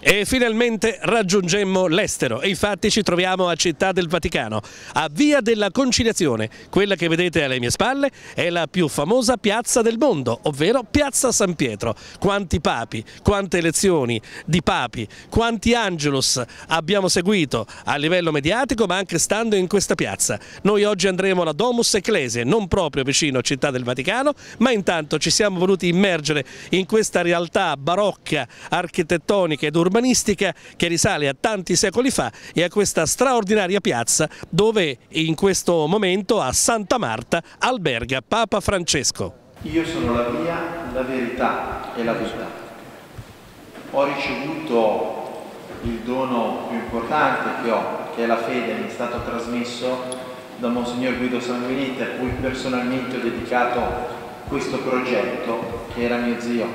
E finalmente raggiungemmo l'estero e infatti ci troviamo a Città del Vaticano, a Via della Conciliazione. Quella che vedete alle mie spalle è la più famosa piazza del mondo, ovvero Piazza San Pietro. Quanti papi, quante elezioni di papi, quanti angelus abbiamo seguito a livello mediatico ma anche stando in questa piazza. Noi oggi andremo alla Domus Ecclesia, non proprio vicino a Città del Vaticano, ma intanto ci siamo voluti immergere in questa realtà barocca, architettonica ed urbana urbanistica che risale a tanti secoli fa e a questa straordinaria piazza dove in questo momento a Santa Marta alberga Papa Francesco. Io sono la via, la verità e la verità. Ho ricevuto il dono più importante che ho, che è la fede, mi è stato trasmesso da Monsignor Guido Sanguinetti, a cui personalmente ho dedicato questo progetto, che era mio zio,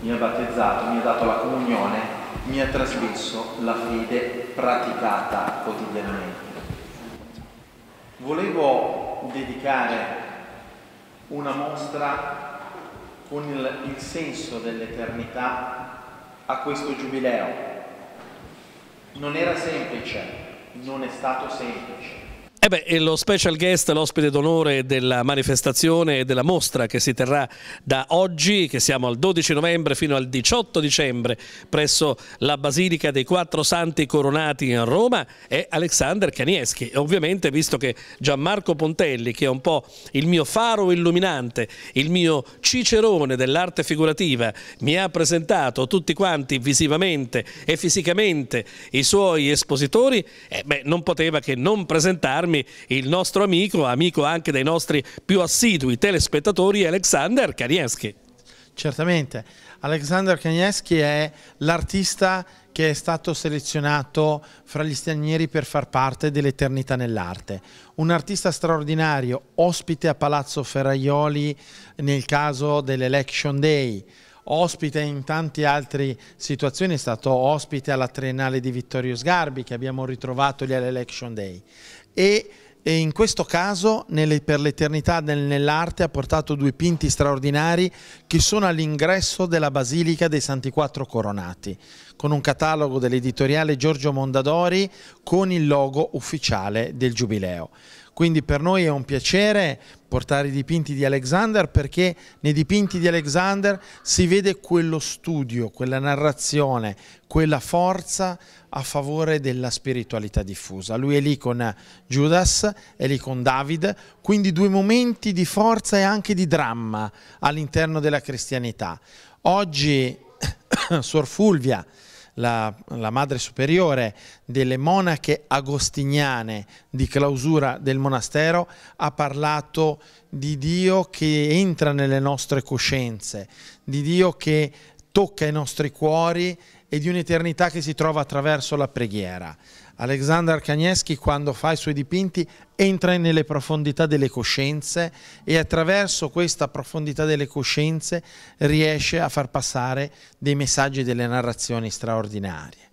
mi ha battezzato, mi ha dato la comunione mi ha trasmesso la fede praticata quotidianamente. Volevo dedicare una mostra con il, il senso dell'eternità a questo giubileo. Non era semplice, non è stato semplice, eh e beh, lo special guest, l'ospite d'onore della manifestazione e della mostra che si terrà da oggi, che siamo al 12 novembre fino al 18 dicembre presso la Basilica dei Quattro Santi Coronati a Roma, è Alexander Canieschi. ovviamente, visto che Gianmarco Pontelli, che è un po' il mio faro illuminante, il mio cicerone dell'arte figurativa, mi ha presentato tutti quanti visivamente e fisicamente i suoi espositori, eh beh, non poteva che non presentarmi Salmi, il nostro amico, amico anche dei nostri più assidui telespettatori, Alexander Kaniewski. Certamente, Alexander Kaniewski è l'artista che è stato selezionato fra gli stranieri per far parte dell'Eternità nell'arte. Un artista straordinario, ospite a Palazzo Ferraioli nel caso dell'Election Day, ospite in tante altre situazioni, è stato ospite alla Triennale di Vittorio Sgarbi che abbiamo ritrovato lì all'Election Day e e in questo caso nelle, per l'eternità nell'arte ha portato due pinti straordinari che sono all'ingresso della Basilica dei Santi Quattro Coronati, con un catalogo dell'editoriale Giorgio Mondadori con il logo ufficiale del Giubileo. Quindi per noi è un piacere portare i dipinti di Alexander perché nei dipinti di Alexander si vede quello studio, quella narrazione, quella forza a favore della spiritualità diffusa. Lui è lì con Judas, è lì con David, quindi due momenti di forza e anche di dramma all'interno della cristianità. Oggi Suor Fulvia la, la madre superiore delle monache agostiniane di clausura del monastero, ha parlato di Dio che entra nelle nostre coscienze, di Dio che tocca i nostri cuori e di un'eternità che si trova attraverso la preghiera. Alexander Kaniewski quando fa i suoi dipinti entra nelle profondità delle coscienze e attraverso questa profondità delle coscienze riesce a far passare dei messaggi e delle narrazioni straordinarie.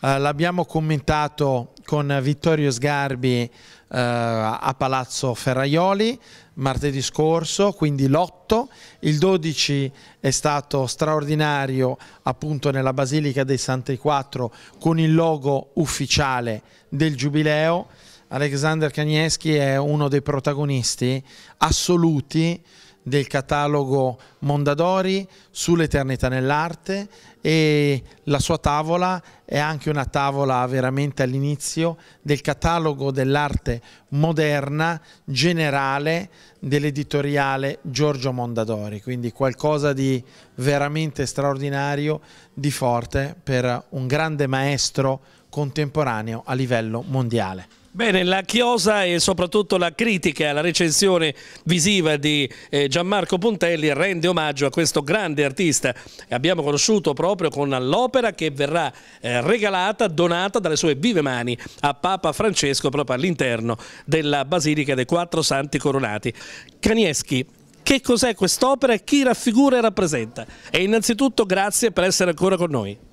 Uh, l'abbiamo commentato con Vittorio Sgarbi uh, a Palazzo Ferraioli, martedì scorso, quindi l'8, il 12 è stato straordinario appunto nella Basilica dei Santi Quattro con il logo ufficiale del Giubileo. Alexander Kaniewski è uno dei protagonisti assoluti del catalogo Mondadori sull'eternità nell'arte e la sua tavola è anche una tavola veramente all'inizio del catalogo dell'arte moderna generale dell'editoriale Giorgio Mondadori, quindi qualcosa di veramente straordinario, di forte per un grande maestro contemporaneo a livello mondiale. Bene, la chiosa e soprattutto la critica, la recensione visiva di eh, Gianmarco Puntelli rende omaggio a questo grande artista che abbiamo conosciuto proprio con l'opera che verrà eh, regalata, donata dalle sue vive mani a Papa Francesco proprio all'interno della Basilica dei Quattro Santi Coronati. Canieschi, che cos'è quest'opera e chi raffigura e rappresenta? E innanzitutto grazie per essere ancora con noi.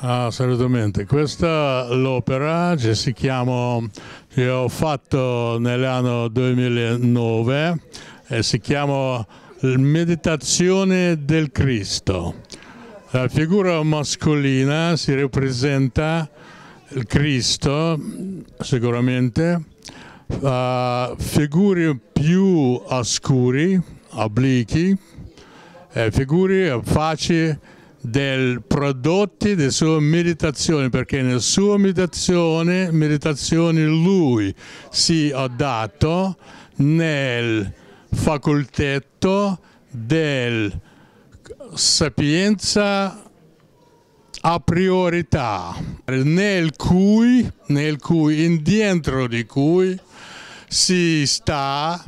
Ah, assolutamente, questa l'opera che si chiama, che ho fatto nell'anno 2009, eh, si chiama Meditazione del Cristo. La figura mascolina si rappresenta il Cristo, sicuramente, uh, figure più oscuri, obliqui, eh, figure facili del prodotti delle sue meditazioni, perché nella sua meditazione, meditazione lui si è dato nel facoltetto del sapienza a priorità, nel cui, nel cui, indietro di cui si sta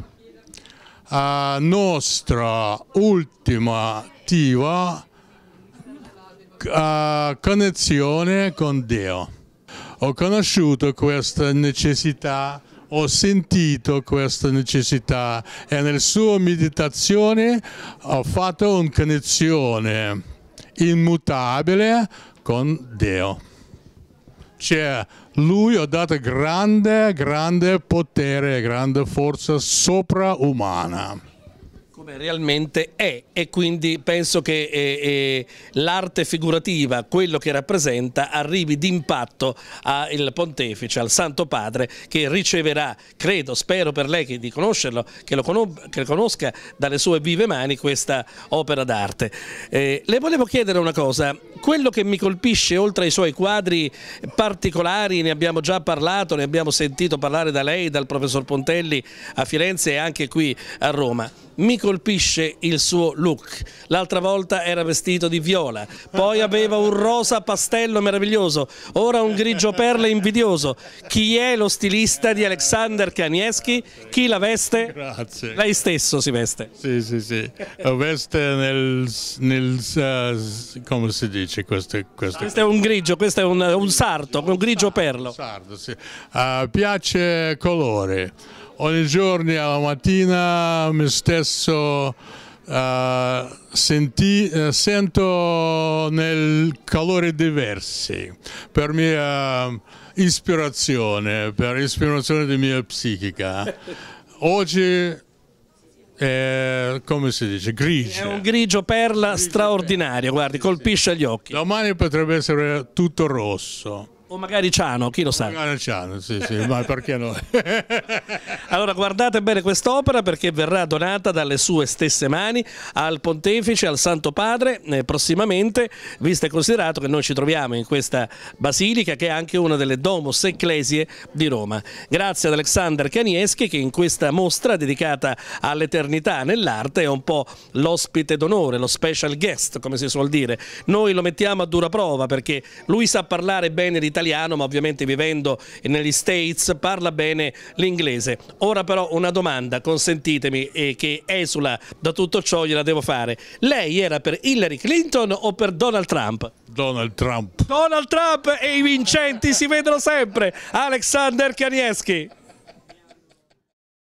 la nostra ultima attiva uh, connessione con Dio. Ho conosciuto questa necessità, ho sentito questa necessità e nel suo meditazione ho fatto una connessione immutabile con Dio. Cioè, lui ha dato grande, grande potere, grande forza sopra umana come realmente è e quindi penso che eh, eh, l'arte figurativa, quello che rappresenta, arrivi d'impatto al pontefice, al Santo Padre che riceverà, credo, spero per lei che di conoscerlo, che lo, che lo conosca dalle sue vive mani questa opera d'arte. Eh, le volevo chiedere una cosa, quello che mi colpisce oltre ai suoi quadri particolari, ne abbiamo già parlato, ne abbiamo sentito parlare da lei, dal professor Pontelli a Firenze e anche qui a Roma, mi colpisce colpisce il suo look. L'altra volta era vestito di viola, poi aveva un rosa pastello meraviglioso, ora un grigio perle invidioso. Chi è lo stilista di Alexander Kanieschi? Chi la veste? Grazie. Lei stesso si veste. Sì, sì, sì. La veste nel... nel uh, come si dice? questo? queste... Questo è un grigio, questo è un, un sarto, un grigio perlo. Sardo, sì. uh, piace colore ogni giorno alla mattina mi stesso uh, senti, uh, sento nel calore diversi per mia eh, ispirazione, per ispirazione della mia psichica. Oggi è, come si dice, grigio. È un grigio perla grigio straordinario, guardi, colpisce gli occhi. Domani potrebbe essere tutto rosso. O magari Ciano, chi lo sa. Magari Ciano, sì, sì, ma perché no? allora guardate bene quest'opera perché verrà donata dalle sue stesse mani al Pontefice, al Santo Padre, eh, prossimamente, visto e considerato che noi ci troviamo in questa basilica che è anche una delle Domus Ecclesie di Roma. Grazie ad Alexander Canieschi che in questa mostra dedicata all'eternità nell'arte è un po' l'ospite d'onore, lo special guest, come si suol dire. Noi lo mettiamo a dura prova perché lui sa parlare bene di tanti italiano ma ovviamente vivendo negli States parla bene l'inglese. Ora però una domanda, consentitemi, eh, che esula da tutto ciò, gliela devo fare. Lei era per Hillary Clinton o per Donald Trump? Donald Trump. Donald Trump e i vincenti si vedono sempre. Alexander Kanieschi.